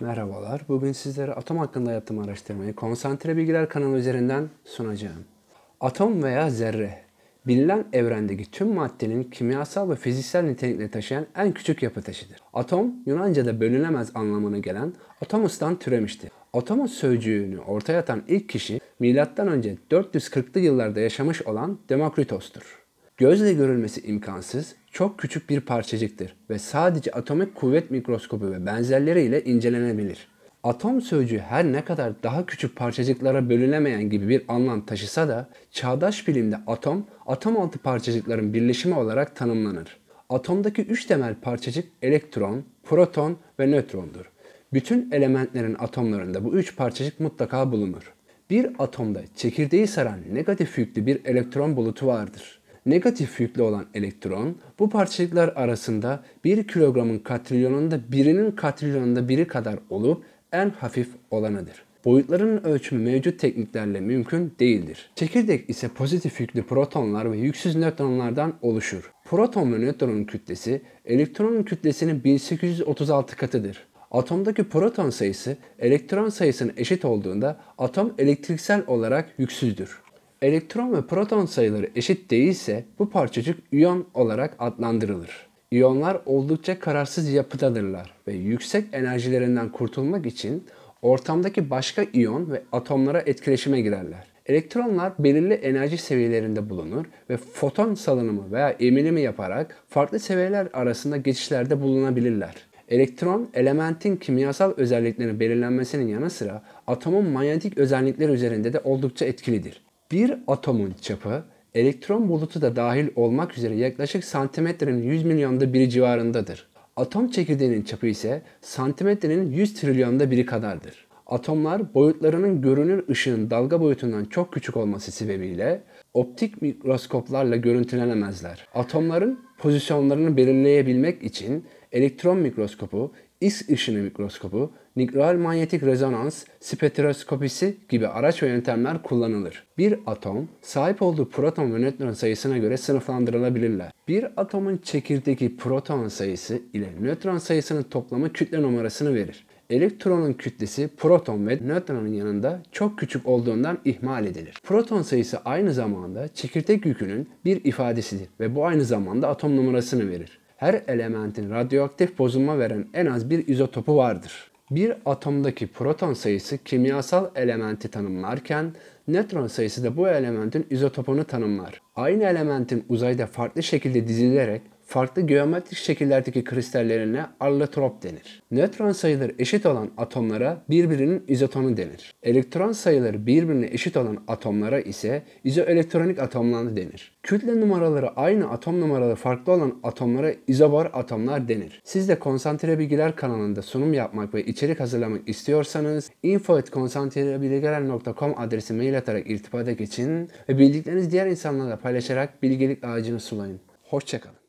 Merhabalar, bugün sizlere atom hakkında yaptığım araştırmayı Konsantre Bilgiler kanalı üzerinden sunacağım. Atom veya zerre, bilinen evrendeki tüm maddenin kimyasal ve fiziksel nitelikleri taşıyan en küçük yapı taşıdır. Atom, Yunanca'da bölünemez anlamına gelen atomos'tan türemiştir. Atomos sözcüğünü ortaya atan ilk kişi M.Ö. 440'lı yıllarda yaşamış olan Demokritos'tur gözle görülmesi imkansız, çok küçük bir parçacıktır ve sadece atomik kuvvet mikroskobu ve benzerleriyle incelenebilir. Atom sözcüğü her ne kadar daha küçük parçacıklara bölünemeyen gibi bir anlam taşısa da çağdaş bilimde atom, atom altı parçacıkların birleşimi olarak tanımlanır. Atomdaki üç temel parçacık elektron, proton ve nötrondur. Bütün elementlerin atomlarında bu üç parçacık mutlaka bulunur. Bir atomda çekirdeği saran negatif yüklü bir elektron bulutu vardır negatif yüklü olan elektron bu parçacıklar arasında 1 kilogramın katrilyonunda birinin katrilyonunda biri kadar olup en hafif olanıdır. Boyutlarının ölçümü mevcut tekniklerle mümkün değildir. Çekirdek ise pozitif yüklü protonlar ve yüksüz nötronlardan oluşur. Proton ve nötronun kütlesi elektronun kütlesinin 1836 katıdır. Atomdaki proton sayısı elektron sayısına eşit olduğunda atom elektriksel olarak yüksüzdür. Elektron ve proton sayıları eşit değilse bu parçacık iyon olarak adlandırılır. İyonlar oldukça kararsız yapıdadırlar ve yüksek enerjilerinden kurtulmak için ortamdaki başka iyon ve atomlara etkileşime girerler. Elektronlar belirli enerji seviyelerinde bulunur ve foton salınımı veya eminimi yaparak farklı seviyeler arasında geçişlerde bulunabilirler. Elektron, elementin kimyasal özelliklerinin belirlenmesinin yanı sıra atomun manyetik özellikleri üzerinde de oldukça etkilidir. Bir atomun çapı elektron bulutu da dahil olmak üzere yaklaşık santimetrenin 100 milyonda biri civarındadır. Atom çekirdeğinin çapı ise santimetrenin 100 trilyonda biri kadardır. Atomlar boyutlarının görünür ışığın dalga boyutundan çok küçük olması sebebiyle optik mikroskoplarla görüntülenemezler. Atomların pozisyonlarını belirleyebilmek için elektron mikroskopu İs ışını mikroskobu, nikral manyetik rezonans, spektroskopisi gibi araç ve yöntemler kullanılır. Bir atom sahip olduğu proton ve nötron sayısına göre sınıflandırılabilirler. Bir atomun çekirdeki proton sayısı ile nötron sayısının toplamı kütle numarasını verir. Elektronun kütlesi proton ve nötronun yanında çok küçük olduğundan ihmal edilir. Proton sayısı aynı zamanda çekirdek yükünün bir ifadesidir ve bu aynı zamanda atom numarasını verir her elementin radyoaktif bozulma veren en az bir izotopu vardır. Bir atomdaki proton sayısı kimyasal elementi tanımlarken nötron sayısı da bu elementin izotopunu tanımlar. Aynı elementin uzayda farklı şekilde dizilerek farklı geometrik şekillerdeki kristallerine allotrop denir. Nötron sayıları eşit olan atomlara birbirinin izotonu denir. Elektron sayıları birbirine eşit olan atomlara ise izoelektronik atomlar denir. Kütle numaraları aynı atom numaraları farklı olan atomlara izobar atomlar denir. Siz de Konsantre Bilgiler kanalında sunum yapmak ve içerik hazırlamak istiyorsanız info.konsantrebilgiler.com adresi mail atarak irtibat etmek ve bildikleriniz diğer insanlarla paylaşarak bilgelik ağacını sulayın. Hoşçakalın.